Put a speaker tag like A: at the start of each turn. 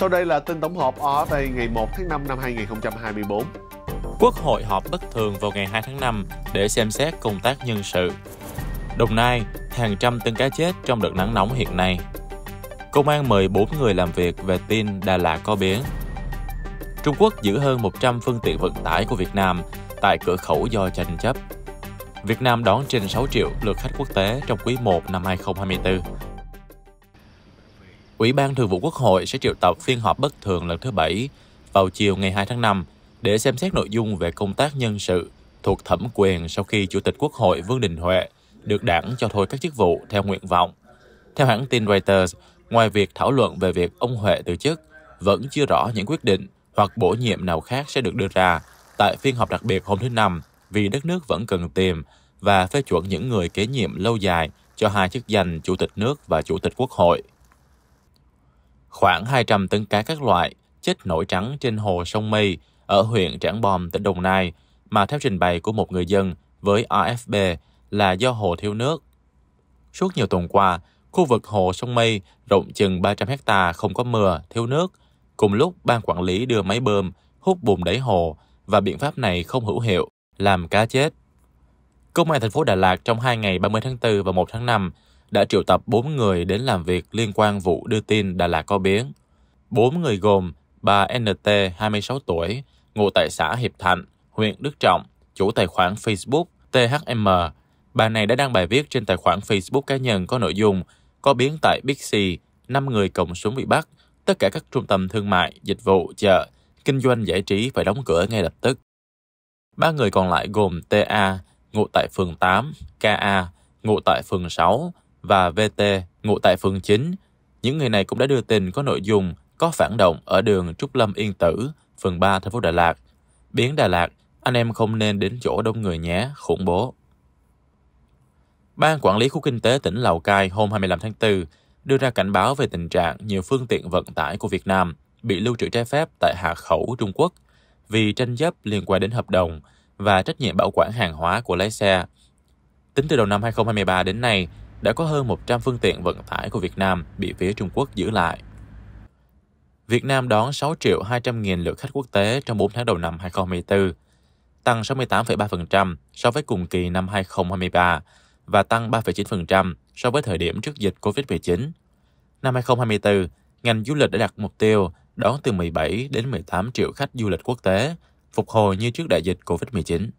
A: Sau đây là tin tổng hợp ở đây ngày 1 tháng 5 năm 2024. Quốc hội họp bất thường vào ngày 2 tháng 5 để xem xét công tác nhân sự. Đồng Nai, hàng trăm tấn cá chết trong đợt nắng nóng hiện nay. Công an mời 4 người làm việc về tin Đà Lạt có biến. Trung Quốc giữ hơn 100 phương tiện vận tải của Việt Nam tại cửa khẩu do tranh chấp. Việt Nam đón trên 6 triệu lượt khách quốc tế trong quý 1 năm 2024, Ủy ban Thường vụ Quốc hội sẽ triệu tập phiên họp bất thường lần thứ bảy vào chiều ngày 2 tháng 5 để xem xét nội dung về công tác nhân sự thuộc thẩm quyền sau khi Chủ tịch Quốc hội Vương Đình Huệ được đảng cho thôi các chức vụ theo nguyện vọng. Theo hãng tin Reuters, ngoài việc thảo luận về việc ông Huệ từ chức, vẫn chưa rõ những quyết định hoặc bổ nhiệm nào khác sẽ được đưa ra tại phiên họp đặc biệt hôm thứ Năm vì đất nước vẫn cần tìm và phê chuẩn những người kế nhiệm lâu dài cho hai chức danh Chủ tịch nước và Chủ tịch Quốc hội khoảng 200 tấn cá các loại chết nổi trắng trên hồ sông Mây ở huyện Trảng Bom, tỉnh Đồng Nai, mà theo trình bày của một người dân với AFB là do hồ thiếu nước. Suốt nhiều tuần qua, khu vực hồ sông Mây rộng chừng 300 hecta không có mưa, thiếu nước. Cùng lúc, ban quản lý đưa máy bơm hút bùn đẩy hồ và biện pháp này không hữu hiệu, làm cá chết. Công an thành phố Đà Lạt trong 2 ngày 30 tháng 4 và 1 tháng 5 đã triệu tập 4 người đến làm việc liên quan vụ đưa tin Đà Lạt có biến. 4 người gồm bà NT 26 tuổi, ngụ tại xã Hiệp Thạnh, huyện Đức Trọng, chủ tài khoản Facebook THM. Bà này đã đăng bài viết trên tài khoản Facebook cá nhân có nội dung có biến tại Big C, 5 người cộng xuống bị bắt, tất cả các trung tâm thương mại, dịch vụ, chợ, kinh doanh giải trí phải đóng cửa ngay lập tức. Ba người còn lại gồm TA, ngụ tại phường 8, KA, ngụ tại phường 6, và VT ngụ tại phường 9. Những người này cũng đã đưa tin có nội dung có phản động ở đường Trúc Lâm Yên Tử, phường 3 thành phố Đà Lạt. Biến Đà Lạt, anh em không nên đến chỗ đông người nhé, khủng bố. Ban Quản lý Khu Kinh tế tỉnh Lào Cai hôm 25 tháng 4 đưa ra cảnh báo về tình trạng nhiều phương tiện vận tải của Việt Nam bị lưu trữ trái phép tại hạ Khẩu, Trung Quốc vì tranh chấp liên quan đến hợp đồng và trách nhiệm bảo quản hàng hóa của lái xe. Tính từ đầu năm 2023 đến nay, đã có hơn 100 phương tiện vận tải của Việt Nam bị phía Trung Quốc giữ lại. Việt Nam đón 6 triệu 200 nghìn lượt khách quốc tế trong 4 tháng đầu năm 2024, tăng 68,3% so với cùng kỳ năm 2023 và tăng 3,9% so với thời điểm trước dịch COVID-19. Năm 2024, ngành du lịch đã đặt mục tiêu đón từ 17 đến 18 triệu khách du lịch quốc tế, phục hồi như trước đại dịch COVID-19.